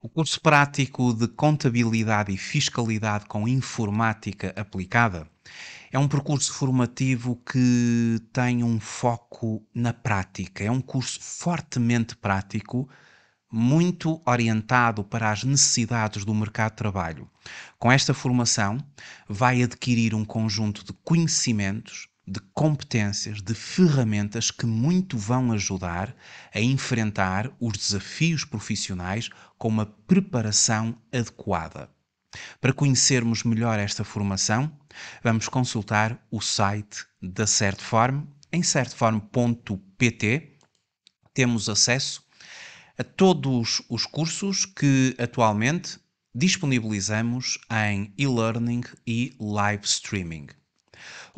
O curso prático de Contabilidade e Fiscalidade com Informática Aplicada é um percurso formativo que tem um foco na prática. É um curso fortemente prático, muito orientado para as necessidades do mercado de trabalho. Com esta formação, vai adquirir um conjunto de conhecimentos de competências, de ferramentas que muito vão ajudar a enfrentar os desafios profissionais com uma preparação adequada. Para conhecermos melhor esta formação, vamos consultar o site da Certform em certform.pt. Temos acesso a todos os cursos que atualmente disponibilizamos em e-learning e live streaming.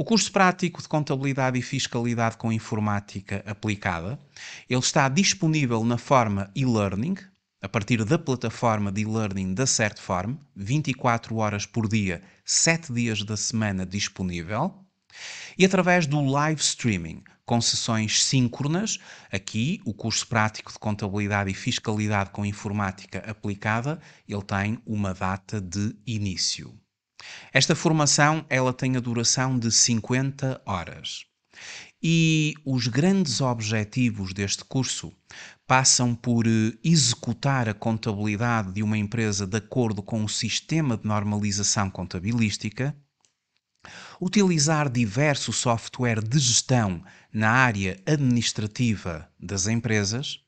O curso prático de Contabilidade e Fiscalidade com Informática Aplicada, ele está disponível na forma e-learning, a partir da plataforma de e-learning da Certform, 24 horas por dia, 7 dias da semana disponível, e através do live streaming, com sessões síncronas, aqui o curso prático de contabilidade e fiscalidade com informática aplicada, ele tem uma data de início. Esta formação ela tem a duração de 50 horas. E os grandes objetivos deste curso passam por eh, executar a contabilidade de uma empresa de acordo com o sistema de normalização contabilística, utilizar diverso software de gestão na área administrativa das empresas,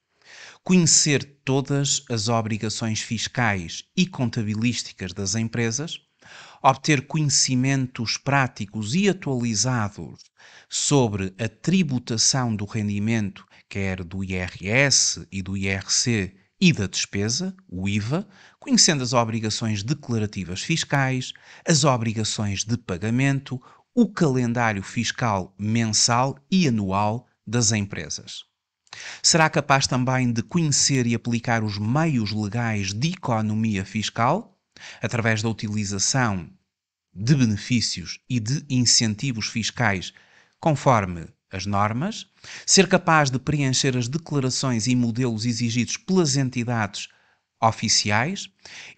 conhecer todas as obrigações fiscais e contabilísticas das empresas obter conhecimentos práticos e atualizados sobre a tributação do rendimento, quer do IRS e do IRC, e da despesa, o IVA, conhecendo as obrigações declarativas fiscais, as obrigações de pagamento, o calendário fiscal mensal e anual das empresas. Será capaz também de conhecer e aplicar os meios legais de economia fiscal, através da utilização de benefícios e de incentivos fiscais conforme as normas, ser capaz de preencher as declarações e modelos exigidos pelas entidades oficiais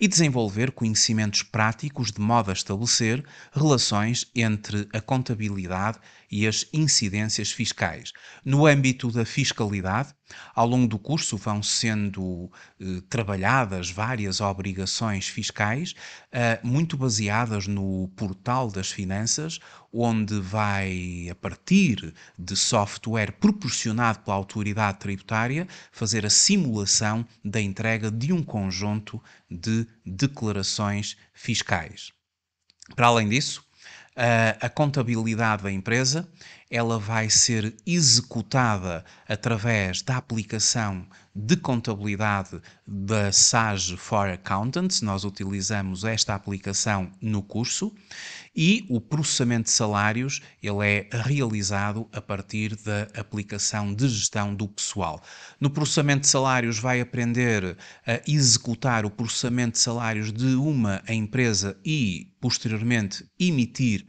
e desenvolver conhecimentos práticos de modo a estabelecer relações entre a contabilidade e as incidências fiscais. No âmbito da fiscalidade, ao longo do curso vão sendo eh, trabalhadas várias obrigações fiscais, eh, muito baseadas no portal das finanças, onde vai, a partir de software proporcionado pela autoridade tributária, fazer a simulação da entrega de um conjunto de declarações fiscais. Para além disso, a, contabilidade da empresa ela vai ser executada através da aplicação de contabilidade da Sage for Accountants. Nós utilizamos esta aplicação no curso e o processamento de salários ele é realizado a partir da aplicação de gestão do pessoal. No processamento de salários vai aprender a executar o processamento de salários de uma empresa e posteriormente emitir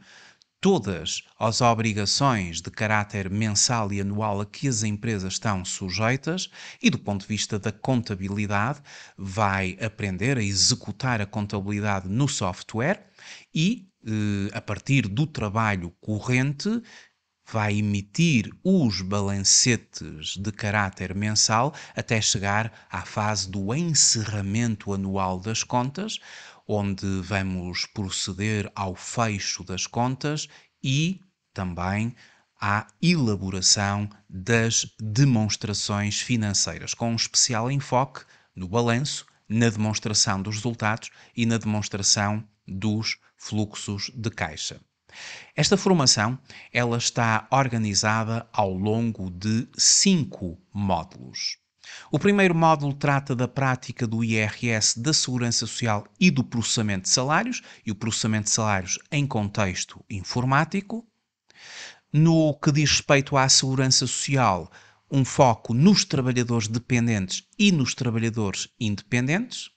todas as obrigações de caráter mensal e anual a que as empresas estão sujeitas e, do ponto de vista da contabilidade, vai aprender a executar a contabilidade no software e, eh, a partir do trabalho corrente, vai emitir os balancetes de caráter mensal até chegar à fase do encerramento anual das contas, onde vamos proceder ao fecho das contas e também à elaboração das demonstrações financeiras, com um especial enfoque no balanço, na demonstração dos resultados e na demonstração dos fluxos de caixa. Esta formação ela está organizada ao longo de cinco módulos. O primeiro módulo trata da prática do IRS, da Segurança Social e do processamento de salários, e o processamento de salários em contexto informático. No que diz respeito à Segurança Social, um foco nos trabalhadores dependentes e nos trabalhadores independentes.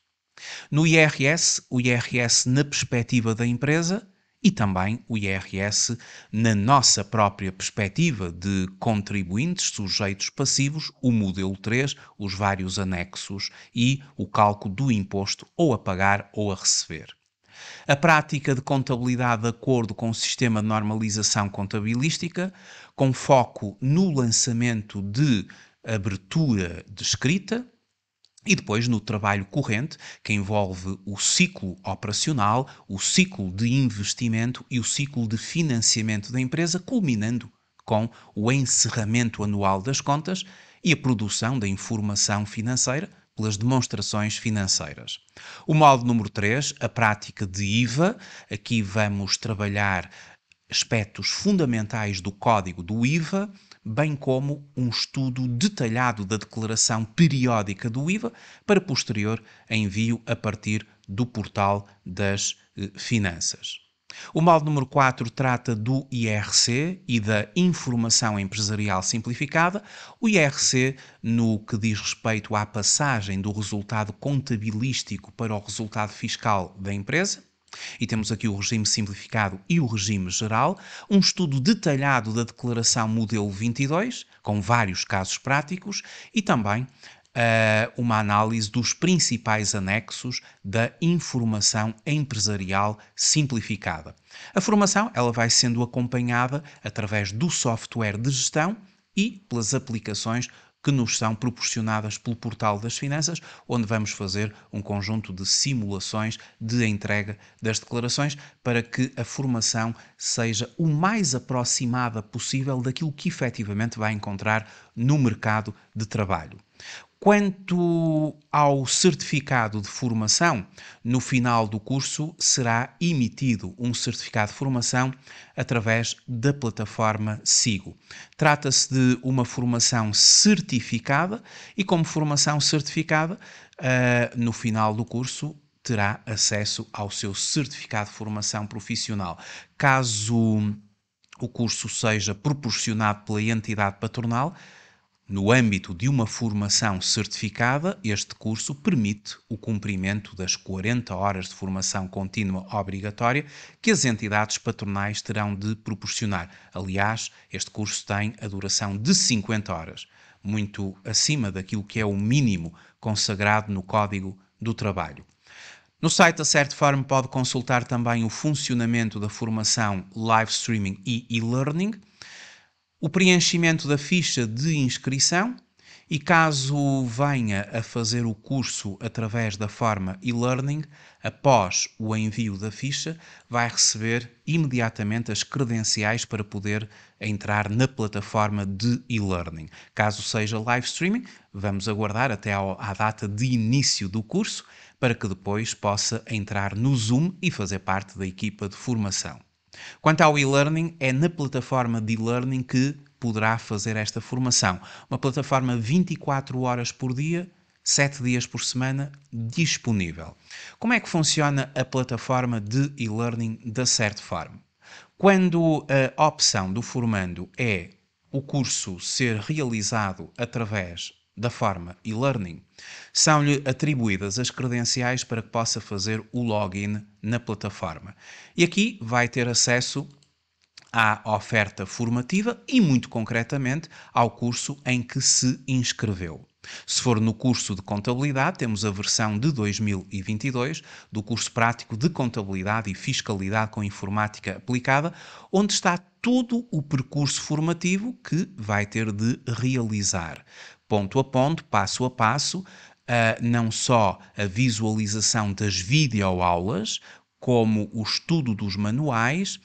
No IRS, o IRS na perspectiva da empresa, e também o IRS na nossa própria perspectiva de contribuintes, sujeitos passivos, o modelo 3, os vários anexos e o cálculo do imposto ou a pagar ou a receber. A prática de contabilidade de acordo com o sistema de normalização contabilística, com foco no lançamento de abertura de escrita, e depois no trabalho corrente, que envolve o ciclo operacional, o ciclo de investimento e o ciclo de financiamento da empresa, culminando com o encerramento anual das contas e a produção da informação financeira pelas demonstrações financeiras. O modo número 3, a prática de IVA. Aqui vamos trabalhar aspectos fundamentais do código do IVA, bem como um estudo detalhado da declaração periódica do IVA para posterior envio a partir do portal das eh, finanças. O mal número 4 trata do IRC e da informação empresarial simplificada. O IRC, no que diz respeito à passagem do resultado contabilístico para o resultado fiscal da empresa, e temos aqui o regime simplificado e o regime geral, um estudo detalhado da Declaração Modelo 22, com vários casos práticos, e também uh, uma análise dos principais anexos da informação empresarial simplificada. A formação ela vai sendo acompanhada através do software de gestão e pelas aplicações que nos são proporcionadas pelo Portal das Finanças, onde vamos fazer um conjunto de simulações de entrega das declarações para que a formação seja o mais aproximada possível daquilo que efetivamente vai encontrar no mercado de trabalho. Quanto ao certificado de formação, no final do curso será emitido um certificado de formação através da plataforma SIGO. Trata-se de uma formação certificada e, como formação certificada, ah, no final do curso terá acesso ao seu certificado de formação profissional. Caso o curso seja proporcionado pela entidade patronal, no âmbito de uma formação certificada, este curso permite o cumprimento das 40 horas de formação contínua obrigatória que as entidades patronais terão de proporcionar. Aliás, este curso tem a duração de 50 horas, muito acima daquilo que é o mínimo consagrado no Código do Trabalho. No site da Certform pode consultar também o funcionamento da formação live streaming e e-learning o preenchimento da ficha de inscrição e caso venha a fazer o curso através da forma e-learning, após o envio da ficha, vai receber imediatamente as credenciais para poder entrar na plataforma de e-learning. Caso seja live streaming, vamos aguardar até à data de início do curso para que depois possa entrar no Zoom e fazer parte da equipa de formação. Quanto ao e-learning, é na plataforma de e-learning que poderá fazer esta formação. Uma plataforma 24 horas por dia, 7 dias por semana, disponível. Como é que funciona a plataforma de e-learning da Certfarm? Quando a opção do formando é o curso ser realizado através da forma e-learning. São-lhe atribuídas as credenciais para que possa fazer o login na plataforma. E aqui vai ter acesso à oferta formativa e, muito concretamente, ao curso em que se inscreveu. Se for no curso de contabilidade, temos a versão de 2022 do curso prático de contabilidade e fiscalidade com informática aplicada, onde está todo o percurso formativo que vai ter de realizar ponto a ponto, passo a passo, uh, não só a visualização das videoaulas, como o estudo dos manuais,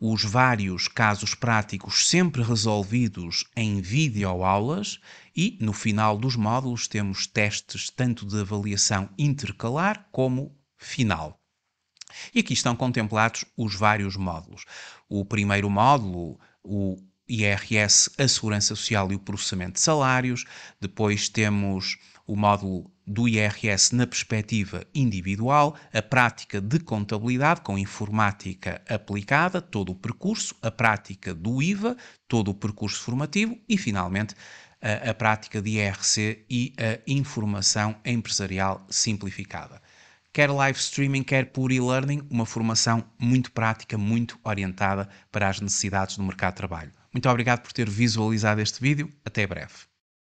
os vários casos práticos sempre resolvidos em videoaulas e, no final dos módulos, temos testes tanto de avaliação intercalar como final. E aqui estão contemplados os vários módulos. O primeiro módulo, o IRS, a Segurança Social e o processamento de salários. Depois temos o módulo do IRS na perspectiva individual, a prática de contabilidade com informática aplicada, todo o percurso, a prática do IVA, todo o percurso formativo e, finalmente, a, a prática de IRC e a informação empresarial simplificada. Quer live streaming, quer por e-learning, uma formação muito prática, muito orientada para as necessidades do mercado de trabalho. Muito obrigado por ter visualizado este vídeo. Até breve.